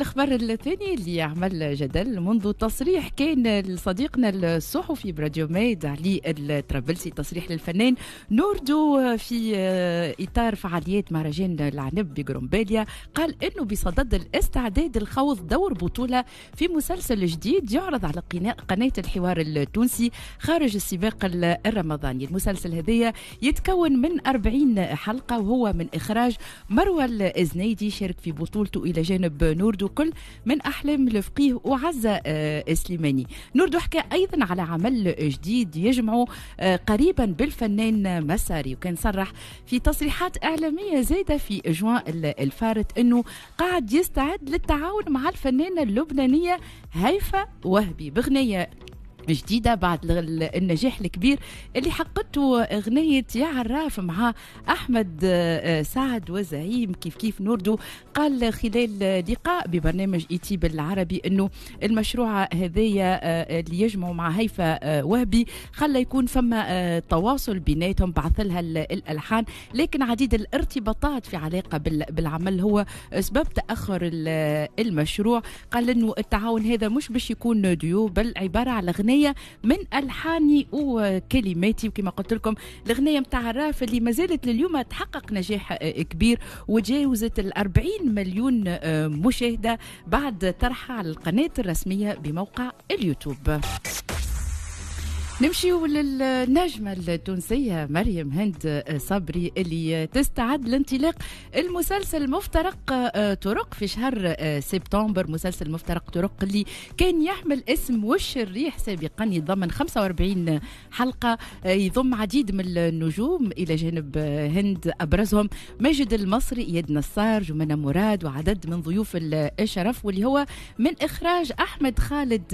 الخبر الثاني اللي عمل جدل منذ تصريح كان لصديقنا الصحفي براديو ميد علي الطرابلسي تصريح للفنان نوردو في آه، اطار فعاليات مهرجان العنب بجرومباليا قال انه بصدد الاستعداد لخوض دور بطوله في مسلسل جديد يعرض على قناه الحوار التونسي خارج السباق الرمضاني المسلسل هذايا يتكون من 40 حلقه وهو من اخراج مروى الزنيدي شارك في بطولته الى جانب نوردو وكل من أحلام الفقيه وعزة آه، سليماني نرد حكى أيضا على عمل جديد يجمع آه، قريبا بالفنان مساري وكان صرح في تصريحات إعلامية زايدة في جوان الفارت أنه قاعد يستعد للتعاون مع الفنانة اللبنانية هيفا وهبي بغنية جديده بعد النجاح الكبير اللي حققته اغنيه يا عراف مع احمد آه، آه، سعد وزعيم كيف كيف نوردو قال خلال لقاء ببرنامج ايتي بالعربي انه المشروع هذايا آه، اللي يجمع مع هيفا وهبي خلى يكون فما تواصل بيناتهم بعث لها الالحان لكن عديد الارتباطات في علاقه بالعمل هو سبب تاخر المشروع قال انه التعاون هذا مش باش يكون ديو بل عباره على غنية الغنية من ألحاني وكلماتي وكما قلت لكم الغنية متاع الراف اللي مازالت لليوم تحقق نجاح آه، كبير وتجاوزت الأربعين مليون آه، مشاهدة بعد طرحها على القناة الرسمية بموقع اليوتيوب نمشيو للنجمة التونسية مريم هند آه، صبري اللي تستعد لانطلاق المسلسل مفترق آه، طرق في شهر آه، سبتمبر مسلسل مفترق طرق اللي كان يحمل اسم وش الريح سابقا يتضمن 45 حلقة يضم عديد من النجوم إلى جانب هند أبرزهم ماجد المصري يد نصار جمانة مراد وعدد من ضيوف الشرف واللي هو من إخراج أحمد خالد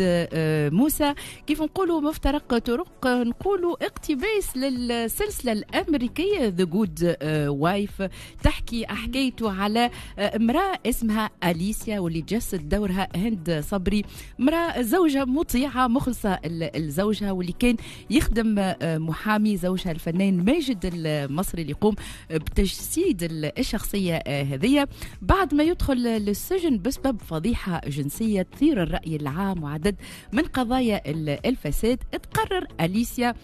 موسى كيف نقولوا مفترق طرق الطرق نقولوا اقتباس للسلسلة الأمريكية ذا جود وايف تحكي تحكي حكايته على آه، امرأة اسمها أليسيا واللي جسد دورها هند صبري امرأة زوجة مطيعة مخلصة لزوجها واللي كان يخدم آه، محامي زوجها الفنان ماجد المصري اللي يقوم بتجسيد الشخصية آه، هذية بعد ما يدخل للسجن بسبب فضيحة جنسية تثير الرأي العام وعدد من قضايا الفساد تقرر أليسيا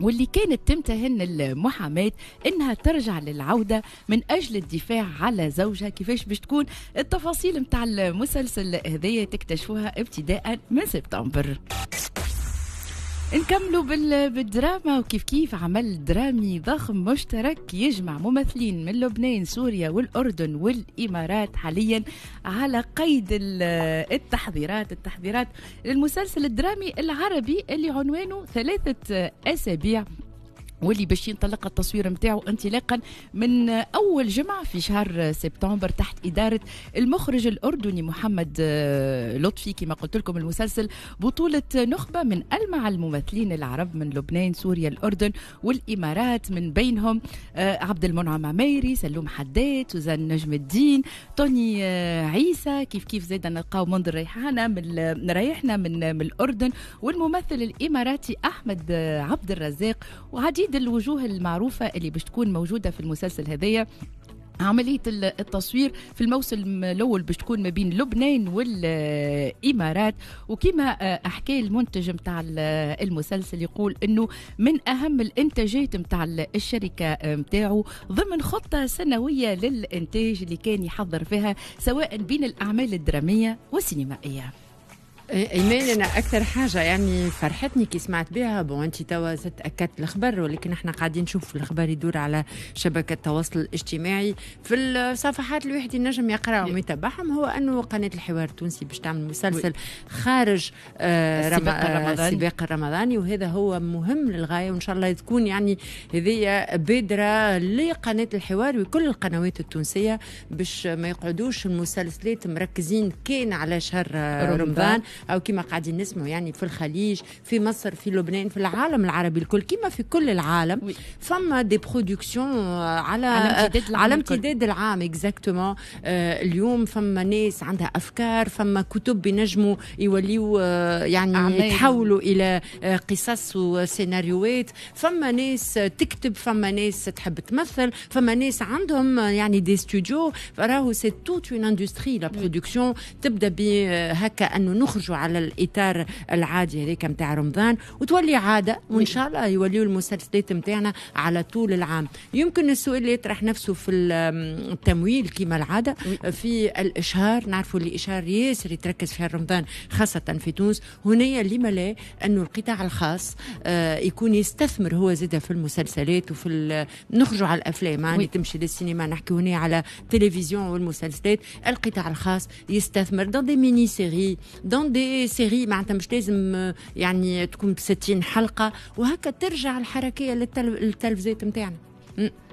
واللي كانت تمتهن المحاماة انها ترجع للعودة من اجل الدفاع على زوجها كيفاش باش تكون التفاصيل متاع المسلسل هذية تكتشفوها ابتداء من سبتمبر نكملوا بالدراما وكيف كيف عمل درامي ضخم مشترك يجمع ممثلين من لبنان سوريا والأردن والإمارات حاليا على قيد التحضيرات التحضيرات للمسلسل الدرامي العربي اللي عنوانه ثلاثة أسابيع واللي باش ينطلق التصوير نتاعو انطلاقا من اول جمعه في شهر سبتمبر تحت اداره المخرج الاردني محمد آه، لطفي كما قلت لكم المسلسل بطوله نخبه من المع الممثلين العرب من لبنان سوريا الاردن والامارات من بينهم آه، عبد المنعم عميري سلوم حداد سوزان نجم الدين توني آه، عيسى كيف كيف زيد نلقاو منظر ريحانه من ريحنا من من الاردن والممثل الاماراتي احمد عبد الرزاق وعديد احد الوجوه المعروفه اللي باش تكون موجوده في المسلسل هذايا عملية التصوير في الموسم الأول باش تكون ما بين لبنان والإمارات وكما آه، أحكى المنتج متاع المسلسل يقول أنه من أهم الإنتاجات متاع الشركة آه، متاعه ضمن خطة سنوية للإنتاج اللي كان يحضر فيها سواء بين الأعمال الدرامية والسينمائية ايمان انا اكثر حاجه يعني فرحتني كي سمعت بها بون انت توا تاكدت الخبر ولكن احنا قاعدين نشوف الخبر يدور على شبكه التواصل الاجتماعي في الصفحات الواحد ينجم يقراهم ويتبعهم هو انه قناه الحوار التونسي باش تعمل مسلسل خارج آه، السباق آه، الرمضاني السباق الرمضاني وهذا هو مهم للغايه وان شاء الله تكون يعني هذه بادره لقناه الحوار وكل القنوات التونسيه باش ما يقعدوش المسلسلات مركزين كان على شهر رمضان, رمضان او كما قاعدين نسمعوا يعني في الخليج في مصر في لبنان في العالم العربي الكل كما في كل العالم فما دي برودكسيون آه، على على امتداد العام اكزاكتومون آه، اليوم فما ناس عندها افكار فما كتب بينجموا يوليو آه، يعني يتحولوا الى قصص وسيناريوهات فما ناس تكتب فما ناس تحب تمثل فما ناس عندهم يعني دي ستوديو راهو سي توت اون اندستري لا برودكسيون تبدا بهكا انه نخرج يخرجوا على الاطار العادي هذاك نتاع رمضان وتولي عاده وان شاء الله يوليوا المسلسلات نتاعنا على طول العام يمكن السؤال اللي يطرح نفسه في التمويل كما العاده في الاشهار نعرفوا اللي اشهار ياسر يتركز في رمضان خاصه في تونس هنا لما لا انه القطاع الخاص آه، يكون يستثمر هو زاده في المسلسلات وفي نخرجوا على الافلام يعني تمشي للسينما نحكي هنا على التلفزيون والمسلسلات القطاع الخاص يستثمر دون دي ميني سيري دون دي سيري معناتها مش لازم آه، يعني تكون ب 60 حلقه وهكا ترجع الحركيه للتلفزيات نتاعنا